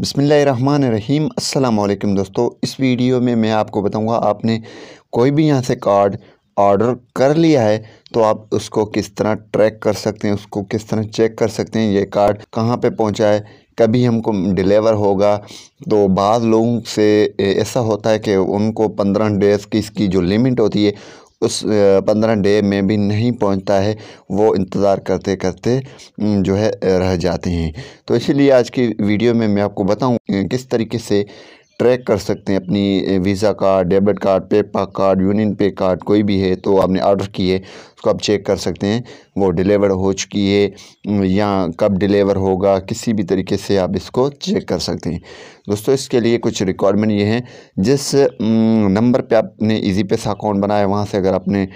बसमीम अल्लाम दोस्तों इस वीडियो में मैं आपको बताऊंगा आपने कोई भी यहाँ से कार्ड ऑर्डर कर लिया है तो आप उसको किस तरह ट्रैक कर सकते हैं उसको किस तरह चेक कर सकते हैं ये कार्ड कहाँ पे पहुंचा है कभी हमको डिलीवर होगा तो बाद लोगों से ऐसा होता है कि उनको पंद्रह डेज़ की इसकी जो लिमिट होती है उस पंद्रह डे में भी नहीं पहुंचता है वो इंतज़ार करते करते जो है रह जाते हैं तो इसीलिए आज की वीडियो में मैं आपको बताऊं किस तरीके से ट्रैक कर सकते हैं अपनी Visa card debit card pay card Union Pay card कोई भी है तो आपने ऑर्डर किए उसको आप चेक कर सकते हैं वो डिलीवर हो चुकी है या कब डिलीवर होगा किसी भी तरीके से आप इसको चेक कर सकते हैं दोस्तों इसके लिए कुछ रिक्वायरमेंट ये हैं जिस नंबर पे आपने इजी सा अकाउंट बनाया वहाँ से अगर आपने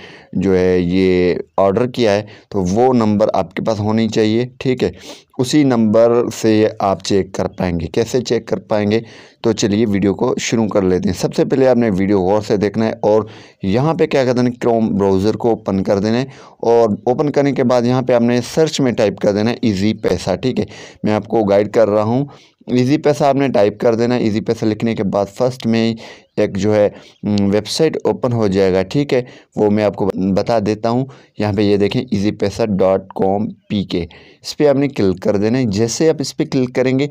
जो है ये ऑर्डर किया है तो वो नंबर आपके पास होनी चाहिए ठीक है उसी नंबर से आप चेक कर पाएंगे कैसे चेक कर पाएंगे तो चलिए वीडियो को शुरू कर लेते हैं सबसे पहले आपने वीडियो गौर से देखना है और यहाँ पे क्या कहते हैं क्रोम ब्राउज़र को ओपन कर देना है और ओपन करने करने के बाद यहाँ पे आपने सर्च में टाइप कर देना इजी पैसा ठीक है मैं आपको गाइड कर रहा हूँ इजी पैसा आपने टाइप कर देना इजी पैसा लिखने के बाद फर्स्ट में एक जो है वेबसाइट ओपन हो जाएगा ठीक है वो मैं आपको बता देता हूँ यहाँ पे ये यह देखें इजी पैसा डॉट कॉम पी के इस पर आपने क्लिक कर देना जैसे आप इस पर क्लिक करेंगे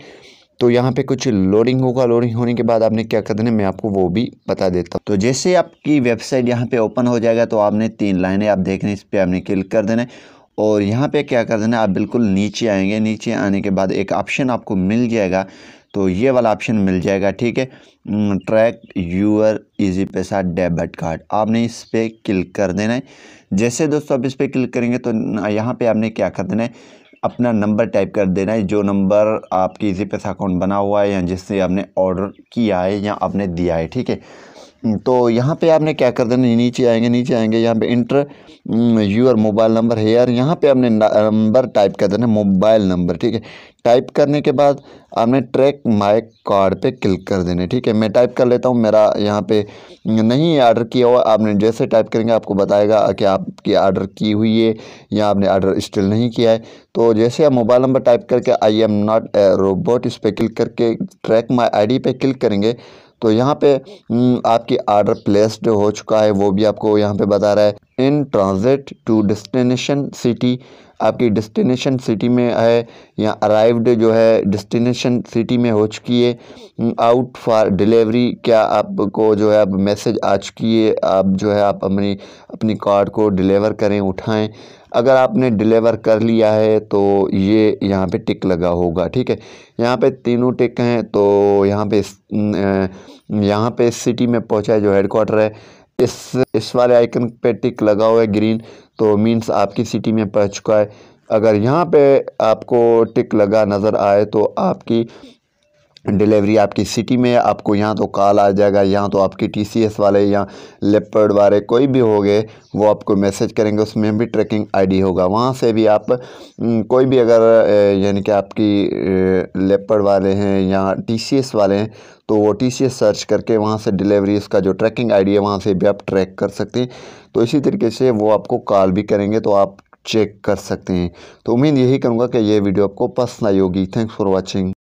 तो यहाँ पे कुछ लोडिंग होगा लोडिंग होने के बाद आपने क्या कर देना मैं आपको वो भी बता देता हूँ तो जैसे आपकी वेबसाइट यहाँ पे ओपन हो जाएगा तो आपने तीन लाइनें आप देख रहे हैं इस पर आपने क्लिक कर देना है और यहाँ पे क्या कर देना आप बिल्कुल नीचे आएंगे नीचे आने के बाद एक ऑप्शन आपको मिल जाएगा तो ये वाला ऑप्शन मिल जाएगा ठीक है track your Easypaisa debit card आपने इस पर क्लिक कर देना है जैसे दोस्तों आप इस पर क्लिक करेंगे तो यहाँ पे आपने क्या कर देना है अपना नंबर टाइप कर देना है जो नंबर आपकी इसी पैसा अकाउंट बना हुआ है या जिससे आपने ऑर्डर किया है या आपने दिया है ठीक है हम्म, तो यहाँ पे आपने क्या कर देना नीचे आएंगे नीचे आएंगे यहाँ पे इंटर यूर मोबाइल नंबर है यार यहाँ पे आपने नंबर टाइप कर देना मोबाइल नंबर ठीक है टाइप करने के बाद आपने ट्रैक माई कार्ड पे क्लिक कर देने ठीक है मैं टाइप कर लेता हूँ मेरा यहाँ पे नहीं ऑर्डर किया हुआ आपने जैसे टाइप करेंगे आपको बताएगा कि आपकी ऑर्डर की हुई है या आपने ऑर्डर स्टिल नहीं किया है तो जैसे आप मोबाइल नंबर टाइप करके I am not a robot इस पर क्लिक करके ट्रैक माई आई पे क्लिक करेंगे तो यहाँ पे हम्म, आपकी आर्डर प्लेस्ड हो चुका है वो भी आपको यहाँ पे बता रहा है in transit to destination city आपकी डिस्टिनेशन सिटी में है या अराइव्ड जो है डिस्टिनेशन सिटी में हो चुकी है आउट फॉर डिलीवरी क्या आपको जो है अब मैसेज आ चुकी है आप जो है आप अपनी अपनी कार्ड को डिलीवर करें उठाएं अगर आपने डिलीवर कर लिया है तो ये यहाँ पे टिक लगा होगा ठीक है यहाँ पे तीनों टिक हैं तो यहाँ पे यहाँ पे इस सिटी में पहुँचा है जो हेडकोार्टर है इस इस वाले आइकन पे टिक लगा हुआ है ग्रीन तो मींस आपकी सिटी में पहुँच चुका है अगर यहाँ पे आपको टिक लगा नज़र आए तो आपकी डिलीवरी आपकी सिटी में आपको यहाँ तो कॉल आ जाएगा यहाँ तो आपकी टीसीएस वाले या लेपर्ड वाले कोई भी हो गए वो आपको मैसेज करेंगे उसमें भी ट्रैकिंग आईडी होगा वहाँ से भी आप कोई भी अगर यानी कि आपकी लेपर्ड वाले हैं या टीसीएस वाले हैं तो वो टी सर्च करके वहाँ से डिलीवरी उसका जो ट्रैकिंग डी है वहाँ से भी आप ट्रैक कर सकते हैं तो इसी तरीके से वो आपको कॉल भी करेंगे तो आप चेक कर सकते हैं तो उम्मीद यही करूँगा कि ये वीडियो आपको पसंद आई होगी थैंक्स फॉर वॉचिंग